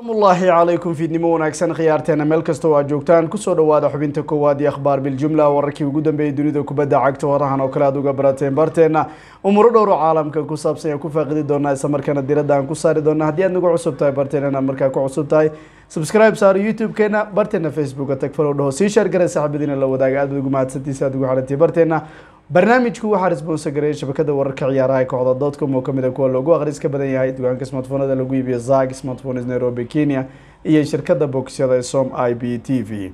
aslaamullaahi calaykum fiidnimo wanaagsan khiyaarteena meel kastoo aad joogtaan kusoo dhawaada xubinta koowaad iyo akhbaar biljumla wararkii ugu dambeeyey dunida kubadda cagta warahan oo kale aad uga barateen barteena umuuro dhowro caalamka ku saabsan ayaan ku faaqidi doonaa isla markaana diradda aan ku saari doona haddii aad nagu cusub tahay barteen markaa ku cusub tahay subscribe saaro youtube-keena barteena facebooka tag falow dhaho sii sheergaray saaxiibadiina la wadaaga aad baad ugu mahadsantiisa aad ugu xidhantay barteena barnaamijku waxaa responsa gareeyay shabakada wararka ciyaaraha kooxda dotcom oo kamid a ah kuwa loogu akhriska badan yahay dugaanka smartphonada lagu iibiyo zag smartphones nairobi kenya iyo shirkada bogsiyada ee som i b t v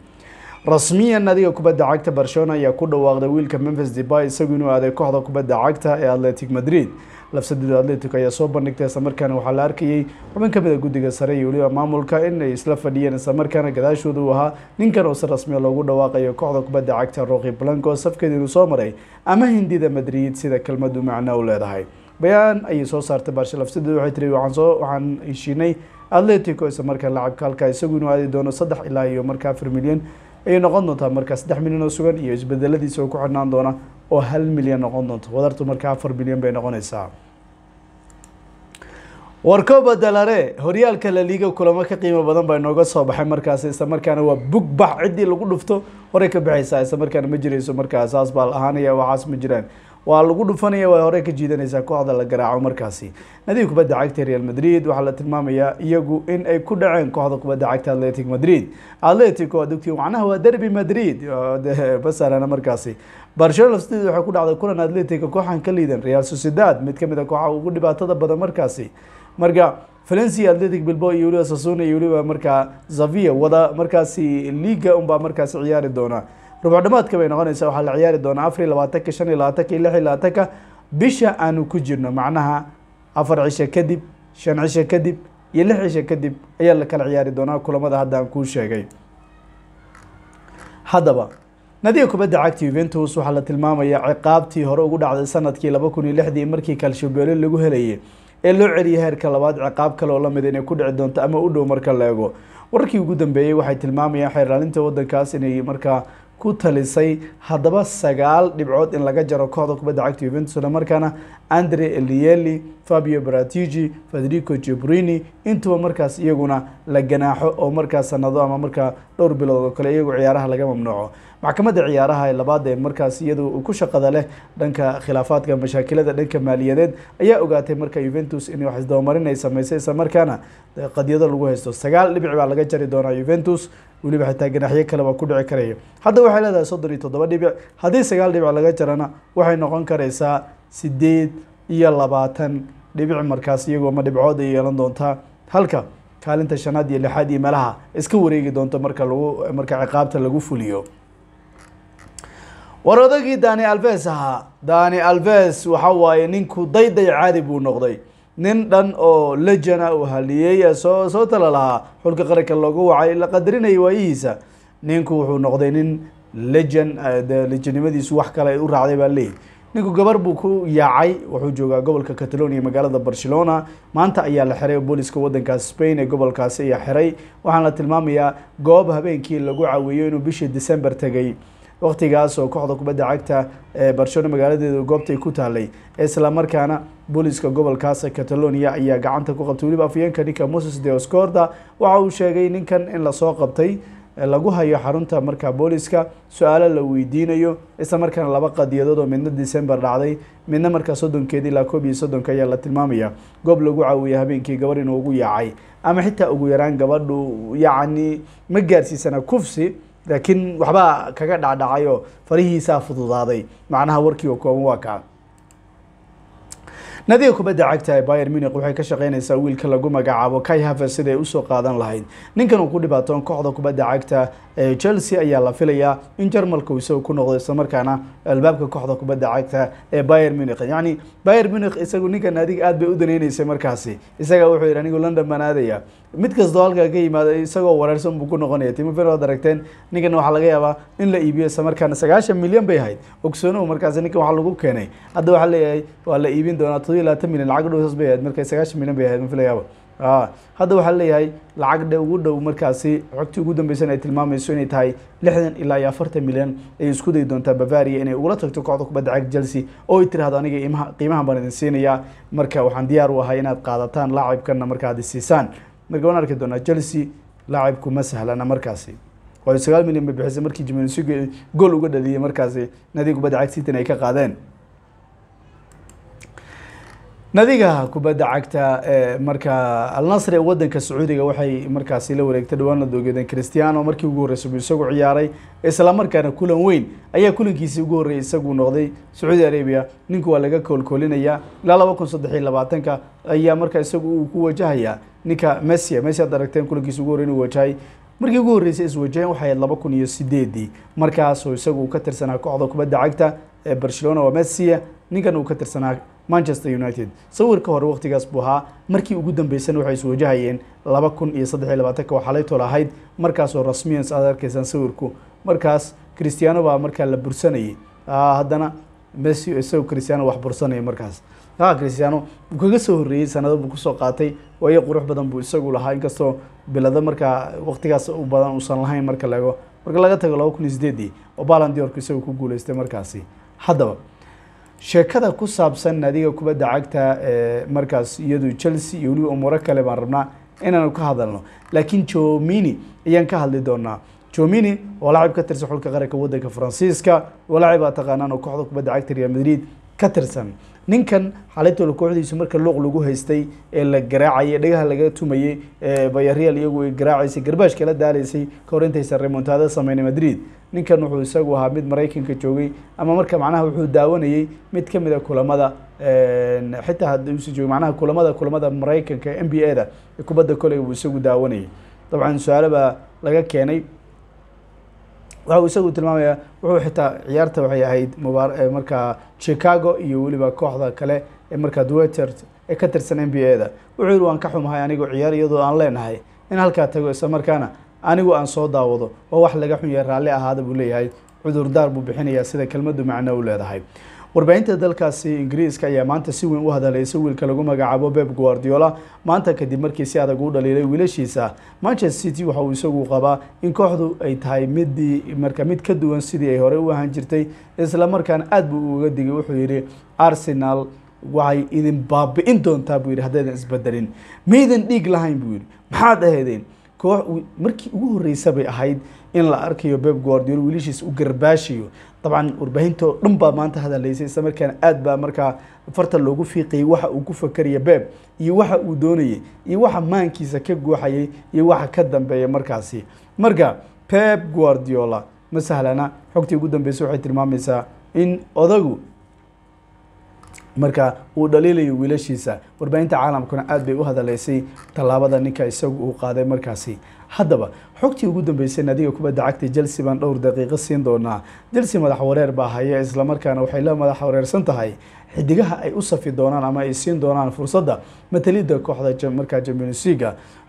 rasmiyan adiga kubadda cagta barcelona ayaa ku dhawaaqday wiilka memphis debay isagu inuu aaday kooxda kubadda cagta ee atletic madrid lafsadida atletico ayaa soo bandhigtay islamarkaana waxaa la arkayey xubin ka mid a ah guddiga sare iyo weliba maamulka in ay isla fadhiyeen islamarkaana gadaashooda uu ahaa ninkan oo si rasmiya ah loogu dhawaaqayo kooxda kubadda cagta roki blanco safkeeda inuu soo maray ama hindida madrid sida kelmadu macno u leedahay bayaan ayay soo saartay barshe lafsadida waxay tiri waxaan heshiinay atletico isla markaa lacabka halkaa isagu inuu aadi doono saddex ilaa iyo markaa afar milyan ayay noqon doontaa markaa saddex milyan oo sugan iyo isbedeladiisa oo ku xidhnaan doona oo hal milyan noqon doonta wadartu markaa afar milyan bay noqonaysaa war kooba dalare horyaalka laliiga kulamo ka qiimo badan baa inooga soo baxay markaasi isla waa bugbax ciddii lagu dhufto horay ka baxaysaa isla ma jirayso markaa saas baa ahaanaya waxaas ma jiraan waa lagu dhufanaya waa horey ka jiidanaysaa kooxda la garaaco markaasi nadiib kubadda cagta real madrid waxaa la tilmaamayaa iyagu in ay ku dhaceen kooxda kubadda cagta atletic madrid atletico adugtii macnaha waa derby madrid basarana markaasi barcelona sidii waxay ku dhacday kulan atletico kooxan ka liidan real sociedad mid ka mid a ah kooxaha ugu dhibaatada badan markaasi marka valencia atletic bilbo iyo weliba sasuna iyo weliba markaa zavia wada markaasi liga unbaa markaasi ciyaari doona rubcdhamaadka bay noqonaysaa waxaa la ciyaari doonaa afar iyo labaatanka shan iyo labaatanka iyo lix iyo labaatanka bisha aanu ku jirno macnaha afar cisho kadib shan cisho kadib iyo lix cisho kadib ayaa la kala ciyaari doonaa kulamada hadda aan kuu sheegay haddaba nadiga kubadda cagta yuventus waxaa la tilmaamayaa ciqaabtii hore ugu dhacday sanadkii laba kun iyo lixdii markii kalshabelo lagu helayay ee loo celiyay heerka labaad ciqaab kale oo lamid ah inay ku dhici doonto ama u dhow marka la eego wararkii ugu dambeeyey waxay tilmaamayaan xeeraalinta wadankaas inay markaa ku talisay haddaba sagaal dhibcood in laga jaro kooxda kubadda cagta yuventusna markaana andre elieli fabio bratigi federico jibrini intuba markaas iyaguna la ganaaxo oo markaa sanado ama markaa dhowr bilood oo kale iyagu ciyaaraha laga mamnuuco maxkamadda ciyaaraha ee labaad ee markaas iyadu ku shaqada leh dhanka khilaafaadka mashaakilada dhanka maaliyadeed ayaa ogaatay marka yuventus in wax isdabamarin ay sameysay isla markaana qadyado lagu haysto sagaal dhibic baa laga jari doonaa yuventus weliba xitaa ganaxyo kale waa ku dhici karaya hadda waxay leedahay soddon iyo toddoba dhibic haddii sagaal dhibic laga jarana waxay noqon karaysaa sideed iyo labaatan dhibici markaas iyagoo ma dhibcood ay yeelan doontaa halka kaalinta shanaad iyo lixaad iyo meelaha iska wareegi doonto marka lagu marka ciqaabta lagu fuliyo war odagii dani alves ahaa dani alves waxa waaye ninku dayday caadi buu noqday nin dhan oo lejana uu haliyey soo soo tala lahaa xulka qaranka loogu wacay la qadarinayay waayihiisa ninku wuxuu noqday nin lejan eh, lejanimadiisu wax kale u raacday baa leeyihi ninku gabar buu ku yaacay wuxuu joogaa gobolka catalonia magaalada barcelona maanta ayaa la xiray booliska wadankaas spain ee gobolkaasi ayaa xiray waxaana la tilmaamayaa goob habeenkii lagu caweeyo inuu bishii december tegay waktigaas oo kooxda kubadda cagta ee barcelona magaaladeeda goobtay ku taalay isla markaana booliska gobolkaas catalonia ayaa gacanta ku qabtay weliba afyeenka ninka moses oscorda waxa uu sheegay ninkan in lasoo qabtay lagu hayo xarunta markaa booliska su-aalo la weydiinayo isla markaana laba qadiyadood oo midna december dhacday midna markaa soddonkeed ilaa koob iyo soddonka ayaa la tilmaamaya goob lagu caawiya habeenkii gabarh inuu ugu yaacay ama xitaa ugu yaraan gabadhu yacni ma gaarsiisana kufsi laakiin waxbaa kaga dhacdhacay oo farihiisaa fududaaday macnaha warkii oo kooban waa kaa nadiga kubadda cagta ee bayer muniq waxay ka shaqeynaysaa wiilka lagu magacaabo kai haver siday usoo qaadan lahayd ninkan uu ku dhibaatoon kooxda kubadda cagta chelsea ayaa la filayaa in jarmalku isagao ku noqdo islamarkaana albaabka kooxda kubadda cagta ee bayer munich yacni bayer munich isagu ninkan adiga aad bay u danaynaysay markaasi isagaa wuxuu yidhi anigu london baan mid kastoo halkaa ka yimaada isagoo wareersan buu ku noqonaya timofero ad aragteen ninkan waxaa laga yaabaa in la iibiyo isla sagaashan milyan bay ahayd ogsoonow markaasi ninkan waxaa lagu keenay hadda waxaa leeyahay waa la iibin doonaa todobiyo labaatan milyan lacag dhowsas bay ahayd marka sagaashan milyan bay ahayd ma filayaaba Ah, hadda waxaa leeyahay lacag dhe ugu dhow markaasi xogtii ugu dambeysana ay tilmaamayso inay tahay lixdan ilaa iyo afartan milyan ay isku dayi doontaa bavaria inay ugula tagto kooxda kubadda cag chelsea oo ay tirahdo aniga ima qiimahan baan idin siinayaa marka waxaan diyaar u ahay inaad qaadataan laacibkana markaad isiisaan marka waan arki doonaa chelsea laacibku ma sahlana markaasi oo sagaal milyan bay bixisay markii jimensigo gool uga dhaliyay markaasi nadiga kubadda cag sitan ay ka qaadeen nadiga kubadda cagta marka alnasri ee wadanka sacuudiga waxay markaasi la wareegtay dhawaana dogeedeen cristiano markii ugu horreysay buu isagu ciyaaray islamarkaana kulan weyn ayaa kulankiisii ugu horreeyay isagu noqday sacuudi arabia ninku waa laga koolkoolinayaa ilaa laba kun saddex iyo labaatanka ayaa markaa isagu uu ku wajahayaa ninka messi messi ad aragteen kulankiisa ugu horreyn uu wajahay markii ugu horreysay iswajaheen waxay ahayd laba kun iyo sideedii markaasoo isagu uu ka tirsanaa kooxda kubadda cagta ee barcelona waa messia ninkan uu ka tirsanaa manchester united sawirka hore wakhtigaas buu ahaa markii ugu dambeysana waxay is laba kun iyo saddex iyo labaatanka oo xalaytol ahayd markaasoo rasmiyan aad arkaysaan sawirku markaas christiano baa markaa la bursanayay ah, haddana messi isagoo christiano wax bursanaya markaas ha ah, christiano kaga soo horreeyey sanado buu kusoo qaatay waayo qurux badan buu isagu lahaa inkastoo bilado markaa wakhtigaas u badan uusan lahayn marka lago marka laga tago laba kun iyo sideedii oo balandiorku isagu ku guuleystay markaasi haddaba sheekada ku saabsan adiga kubadda cagta markaas iyadu chelsea iyo weliba umuro kale baan rabnaa inaanu ka hadalno laakiin jomini ayaan ka hadli doonaa jomini waa lacib ka tirsan xulka qaranka waddanka faransiiska waa lacib aa taqaanaan oo kooxda kubadda cagta real madrid ka tirsan ninkan xalayta lukuucdiisu marka luuq lagu haystay ee la garaacayay dhagaha laga tumayey bayarial iyagu ay garaacaysay garbaashka la daalaysay kahor intaysa remontada sameynay madrid ninkan wuxuu isagu ahaa mid maraykanka joogay ama marka macnaha wuxuu daawanayey mid ka mid a ah kulamada xitaa haduusa joogay macnaha kulamada kulamada maraykanka n b a da kubadda koley buu isagu daawanayay dabcan su-aale baa laga keenay waxa uu isagu tilmaamaya wuxuu xitaa ciyaarta waxay ahayd mubaar markaa chicago iyo weliba kooxda kale ee markaa duetert ee ka tirsan n b a da wuxuu yihi waan ka xumahay anigu ciyaar iyadoo aan leenahay in halkaa tago isla markaana anigu aan soo daawado oo wax laga xun yahay raalli ahaada buu leeyahay cudurdaar buu bixinayaa sida kelmaddu macno u leedahay warbaahinta dalkaasi ingiriiska ayaa maanta si weyn u hadalaysa wiilka lagu magacaabo beb guardiola maanta kadib markii si adag uu dhaliilay wiilashiisa manchester city waxa uu isagu qabaa in kooxdu ay tahay midii marka mid ka duwan sidii ay horey u ahaan jirtay islamarkaana aada buu uga digay wuxuu yidhi arsenal waxay idin baabi'in doontaa buu yidhi haddaydan isbedelin maydan dhiig lahayn buu yidhi maxaad ahaydeen koox markii ugu horreysa bay ahayd in la arkayo beb guardiol wiilashiisa u garbaashiyo dabcan warbaahinto dhan baa maanta hadalaysay isla markaana aad baa markaa farta loogu fiiqayay waxa uu ku fakeraya beeb iyo waxa uu doonayay iyo waxa maankiisa ka guuxayay iyo waxa ka dambeeya markaasi marka beb guardiola ma sahlana xogtii ugu dambeysa waxay tilmaamaysaa in odagu marka uu dhaliilayo wiilashiisa warbaahinta caalamkuna aad bay u hadalaysay tallaabada ninka isagu uu qaaday markaasi haddaba xogtii ugu dambeysay naadiga kubadda cagta chelsea baan dhowr daqiiqo siin doonaa jelsi madax wareer baa haya islamarkaana waxay la madax wareersan tahay xidigaha ay u safi doonaan ama ay siin doonaan fursadda matalidda kooxda markaa champions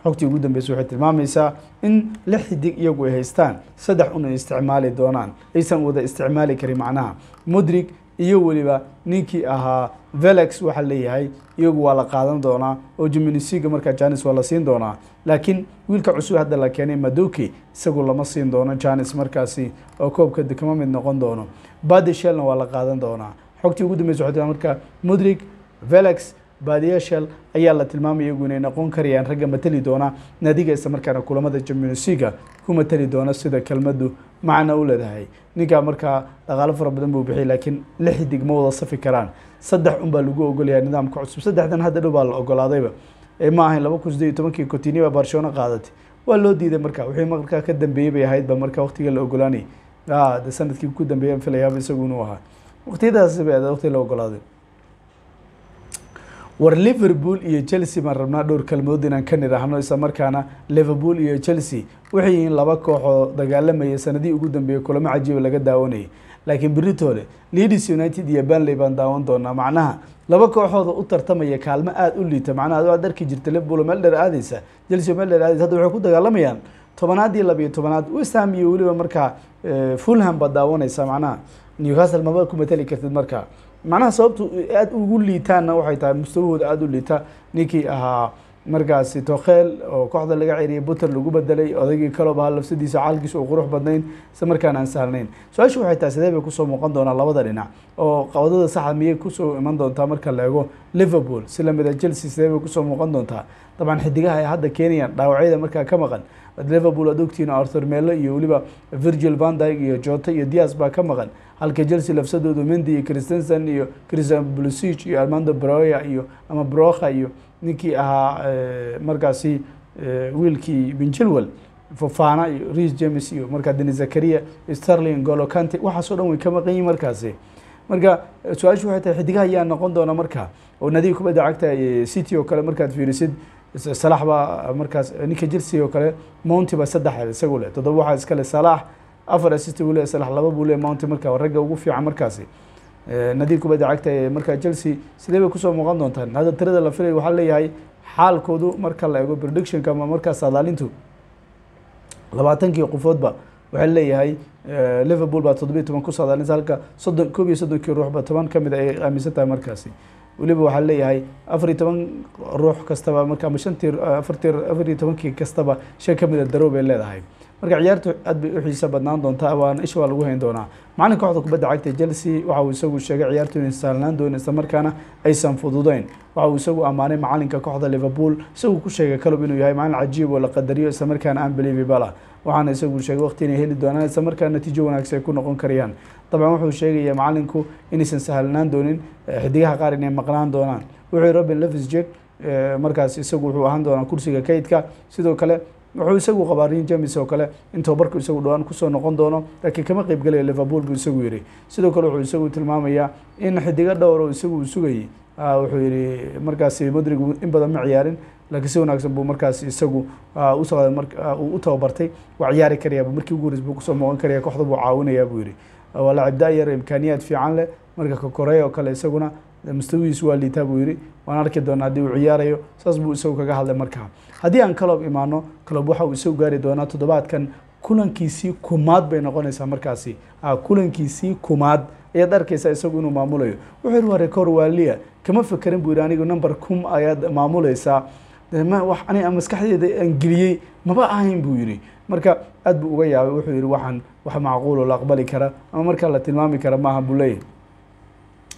xogtii ugu dambeysay waxay tilmaamaysaa in lix xidig iyagu ay haystaan saddex una isticmaali doonaan aysan wada isticmaali karin macnaha modrig iyo weliba ninkii ahaa velex waxaa leeyahay iyagu waa la qaadan doonaa oo jiminisiga markaa janis waa la siin doonaa laakiin wiilka cusub hadda la keenay madoke isagu lama siin doono janis markaasi oo koobka kama mid noqon doono badishelna waa la qaadan doonaa xogtii ugu dambeysa waxay marka mudrig velex badiyashel ayaa la tilmaamaya iyagu inay noqon karayaan ragga mateli doona naadigaisa markaana kulamada jiminisiga ku matali doona sida kelmadu macna u leedahay ninkaa markaa dhaqaalo fara badan buu bixiyay laakiin la xidig ma wada safi karaan saddex un baa lagu ogolaya nidaamka cusub saddexdan hadda dhow baa la ogolaadayba ma ahayn laba kun sideed iyo tobankii contini baa barcelona qaadatay waa loo diiday markaa wixii markaa ka dambeeyey bay ahayd ba marka waktiga la ogolaanay ah, de sanadkii ku dambeeya filaya isagu inuu ahaa waqtiyadaasi bay waqti la ogolaaday war liverpool iyo chelsea baan rabnaa dhowr kalmood inaan ka nidhaahno isla markaana liverpool iyo chelsea waxay yihiin laba koox oo dagaalamaya sanadihii ugu dambeeyey kulamo cajiiba laga daawanayay laakiin beritoole leadis united iyo banley baan daawan doonaa macnaha laba kooxooda u tartamaya kaalmo aada u liita macnaha ad arki jirta liverpool meel dheer aadeysa chelsea meel dheer aadeysa hadda waxay ku dagaalamayaan tobanaad iyo labiyo tobanaad westham iyo weliba markaa eh, fulham baad daawanaysaa macnaha newcastle maba ku mateli kartid markaa macnaha sababtu aada ugu liitaanna waxay tahay mustawahooda aada u liita ninkii ahaa markaasi tokheel oo kooxda laga ceeriyay butter lagu bedelay odaygii kaloobaha lafsadiisa caalkiisa oo qurux badnayn isla markaana aan sahlaneyn su-aashu waxay tahay sidee bay kusoo muuqan doonaa labada dhinac oo qawdada saxa miyay kusoo iman doontaa marka la liverpool si lamida chelsea sidee bay kusoo muuqan doontaa dabcan xidigaha ay hadda keenayaan dhaawacyada markaa ka maqan liverpool aad ogtihiin arthur mele iyo weliba virgil vandyg iyo jota iyo dias baa ka maqan halka chelsea lafsadoodu mendy iyo christensen iyo christian blusig iyo armando broya iyo ama broha iyo ninkii ahaa eh, markaasi eh, wiilkii benjilwell fofana iyo res james iyo markaa deni zakaria sterling golocante waxaasoo dhan way ka maqan yihin markaasi marka eh, su-aashu waxay tahay xidigaha ayaa noqon doona markaa oo nadiib kubadda cagta city oo kale markaad fiirisid salax baa markaas ninka jersey oo kale mounty baa saddex isagu leh toddoba waxaa iska le salaax afar assist buu leh salax laba buu leh mounty marka ragga ugu fiican markaasi eh, nadiir kubadda cagta ee eh, markaa chelsea sidee bay kusoo muuqan doontaan hadda tirada la filay waxaa leeyahay xaalkoodu marka la eego predictionka ama markaas saadaalintu labaatankii qofoodba waxaa leeyahay eh, liverpool baa toddobiyi toban ku saadaalinsa halka soddon koob iyo soddonkii ruuxba toban ka mid ay ah aaminsan tahay markaasi weliba waxaa leeyahay afar iyo toban ruux kastaba marka ama shantii afartii afar iyo tobankii kastaba shan ka mida ah daroob bay leedahay marka ciyaartu aad bay u xiiso badnaan doontaa waana isha waa lagu hayn doonaa macalin kooxda kubadda cagta chelsea waxa uu isagu sheegay ciyaartu inay sahlanaan doon isla aysan fududeyn waxa uu isagu ammaanay macalinka kooxda liverpool isaguo ku sheegay kalob inuu yahay macalin cajiib oo la qadariyo islamarkaana markaana aan believibala ah. waxaana isagu sheegay waqti inay heli doonaan isla markaana natiijo wanaagsan ay ku noqon karayaan dabcan wuxuu sheegaya macalinku inaysan sahlanaan doonin eh, xidigaha qaar inay maqnaan doonaan wuxuu robin lefisjek eh, markaas isagu wuxuu ahaan doonaa kursiga kaydka sidoo kale wuxuu isagu qabaa rin james oo kale in tobabarku isagu dhowaan kusoo noqon doono laakiin kama qeyb galaya liverpool buu isagu yihi sidoo kale wuxuu isagu tilmaamayaa in xidigo dhowr isagu sugayay ah, wuxuu yihi markaasi modrig in badan ma ciyaarin laakiin si wanaagsan buu markaas isagu ah, ah, u tababartay waa ciyaari karayaa markii ugu horeys buu kusoo muuqan karaya kooxda buu caawinayaa buu yihi waa lacabdaa yar imkaaniyaad fiican leh marka kakorey oo kale isaguna mustawigiisu waa liitaa buu yidhi waan arki doonaa haddii uu ciyaarayo saas buu isagu kaga hadlay markaa haddii aan kaloob imaano kaloob waxa uu isagu gaari doonaa toddobaadkan kulankiisii kumaad bay noqonaysaa markaasi ah, kulankiisii kumaad ayaad arkaysaa isagu inuu maamulayo wuxuu ware kor waaliya kama fekerin buu yihi anigu number kum ayaad maamulaysaa maskaxdeeda aan geliyey maba ahayn buu yidhi marka aad buu uga yaabay wuxuu yihi waxaan wax macquulo la aqbali kara ama markaa la tilmaami kara maaha buu leeyahay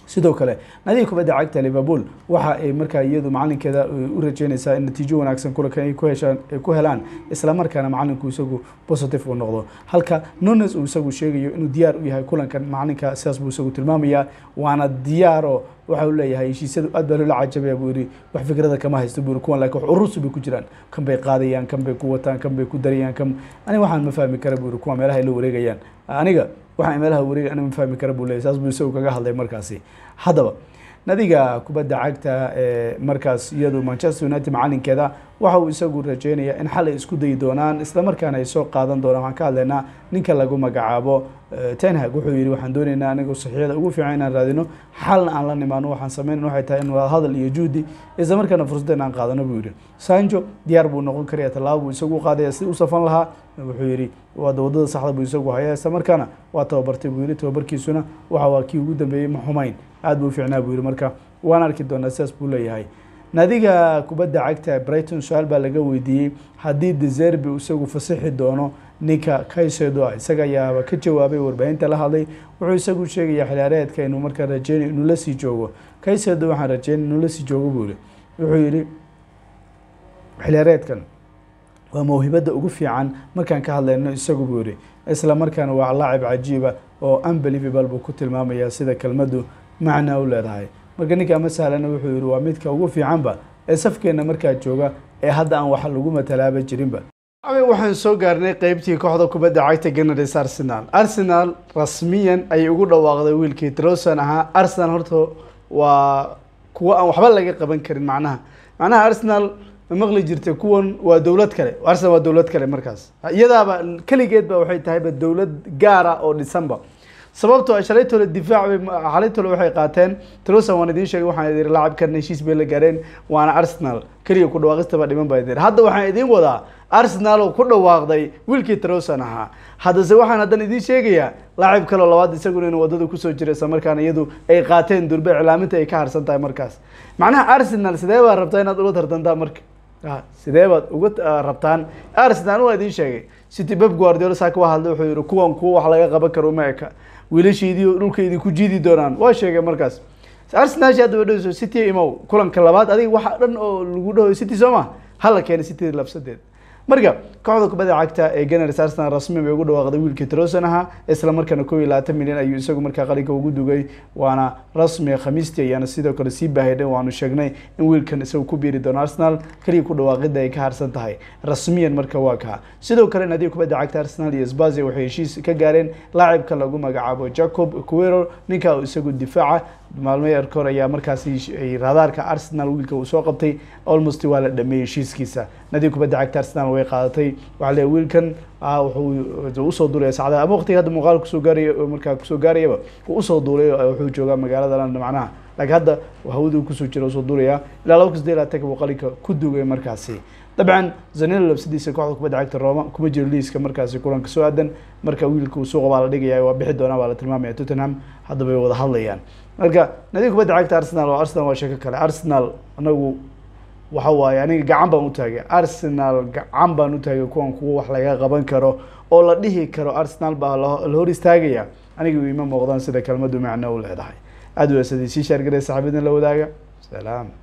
sidoo kale nadiga kubadda cagta liverpool waxa ay markaa iyadu macalinkeeda eh, u rajeynaysaa in natiijo wanaagsan kulankan ay kuheshaan ay eh, ku helaan islamarkaana macalinku isagu positive uu noqdo halka nones uu isagu sheegayo inuu diyaar u yahay kulankan macalinka sidaas buu isagu tilmaamayaa waana diyaaro waxa u leeyahay heshiisyadu aad baa loola cajabaya buu yihi wax fikrada kama haysto buu yihi kuwan lakin wax urusi bay ku jiraan kan bay qaadayaan kan bay ku wataan kan bay ku darayaan kan aniga waxaan ma fahmi kara buu yihi kuwa meelaha la wareegayaan aniga waxaan meelaha wareegay aniga ma fahmi kara buu leeyahy saas buu isagu kaga hadlay markaasi haddaba nadiga kubadda cagta ee eh, markaas iyadu manchester united macalinkeeda waxa uu isagu rajeynaya in xalay isku dayi doonaan islamarkaana ay soo qaadan doonaan waxaan ka hadlaynaa ninka lagu magacaabo eh, tenhag wuxuu yihi waxaan doonaynaa anigu saxiixda ugu fiican inaan raadino xalna aan la nimaano waxaan sameynan waxay tahay in wadahadal iyo juhdi islamarkaana fursada inaan qaadano buu yihi sanjo diyaar buu noqon karaya tallaabo buu isagu qaadaya si u safan lahaa wuxuu yihi waada wadada saxda buu isagu hayaa islamarkaana waa tababartay buu yihi tababarkiisuna waxa waa kii ugu dambeeyey ma xumayn aad buu u fiicnaa buu yihi marka waan arki doonaa sidaas buu leeyahay nadiga kubadda cagta brighton su-aal baa laga weydiiyey haddii deserbi isagu fasixi doono ninka kaysedo ah, isaga ayaaba ka jawaabay warbaahinta la hadlay wuxuu isagu sheegayaa xilaareedka inuu markaa rajeyn inuu lasii joogo kaysedo waxaan rajeyn inuu lasii joogo buu yihi wuxuu yihi xilaareedkan waa mawhibada ugu fiican markaan ka hadlayno isagu buu yihi isla markaana waa laacib cajiiba ah oo unbelievable buu ku tilmaamayaa sida kelmadu macnaa u leedahay marka ninkaa masalana wuxuu yidhi waa midka ugu fiicanba ee safkeenna markaa jooga ee hadda aan wax lagu matalaaba jirinba waxaan soo gaarnay qeybtii kooxda kubadda cagta ganadis arsenal arsenal rasmiyan ayay ugu dhawaaqday wiilkii trosan ahaa arsenal horta waa kuwo aan waxba laga qaban karin macnaha macnaha arsenal ma maqli jirtay kuwan waa dowlad kale arsenal waa dowlad kale markaas iyadaaba keligeed ba waxay tahayba dowlad gaara oo dhisanba sababto ah shalaytole shalay tole difaac bay waxay qaateen trosan waan idiin sheegay waxaan idin laacibkarna heshiis bay la gaareen waana arsenal keliya ku dhawaaqistaba dhiman baa idin hadda waxaan idiin wadaa arsenal oo ku dhawaaqday wiilkii trosan ahaa haddase waxaan haddan idiin sheegayaa laacib kaleo labaad isaguna inuu waddada kusoo jira isla iyadu ay qaateen durbe iclaaminta ay ka harsan tahay markaas macnaha arsenal sidee baa rabtaa inaad ula tartantaa marka Ah, sidee baad uga ah, rabtaan arsenal waa idiin sheegay city beb guardiola saaka waa hadlay wuxuu yidhi kuwan kuwa wax laga qaban karo ma eka wiilashiidii dhulka ku jiidi doonaan waa sheegay markaas arsenal shi hadda dhso city imow kulanka labaad adiga waxa dhan oo lagu dhaho city soo ma hala keena city labsadeed marka kooxda kubadda cagta ee ganars arsenal rasmiyan bay ugu dhawaaqday wiilkii troson ahaa isla markaana kow iyo labaatan milyan ayuu isagu markaa qalinka ugu dugay waana rasmi khamiistii ayaana sidoo kale sii baahidhay waanu sheegnay in wiilkan isagu ku biiri doono arsenal keliya ku dhawaaqida ay ka harsan tahay rasmiyan marka waa kaa sidoo kale naadiga kubadda cagta arsenal iyo sbazia waxay heshiis ka gaareen laacibka lagu magacaabo jacob quero ninka isagu difaaca maalmo yark hor ayaa markaasi radaarka arsenal wiilka uu soo qabtay almost waa la dhameeyey heshiiskiisa nadi kubadda cagta arsenal way qaadatay waxa le wiilkan ah, wuxuu usoo duulay sacda ama waqtiga hadda muuqaal kusoo gaaraya markaa kusoo gaarayaba wuu usoo duulay wuxuu joogaa magaalada london macnaha laakiin hadda hawadu kusoo jira usoo duulaya ilaa laba kasde ilaa tag qalinka ku dugay markaasi dabcan zanelo labsadiisa kooxda kubadda cagta roma kuma jiro liiska markaasi kulanka soo aadan marka wiilka uu suuqa baa la dhigaya waa bixi doonaa waa la tilmaamaya tottenham haddaba wada hadlayaan marka nadi kubadda cagta arsenal oo arsenal waa sheeko kale arsenal anagu waxa waaye aniga gacan baan utaagay arsenal gacan baan utaagay kuwan kuwa wax laga qaban karo oo la dhihi karo arsenal baa la hor istaagaya aniga iima muuqdaan sida kelmadu macno u leedahay aad weesadii sii shaargarey saxaabadin la wadaaga salaam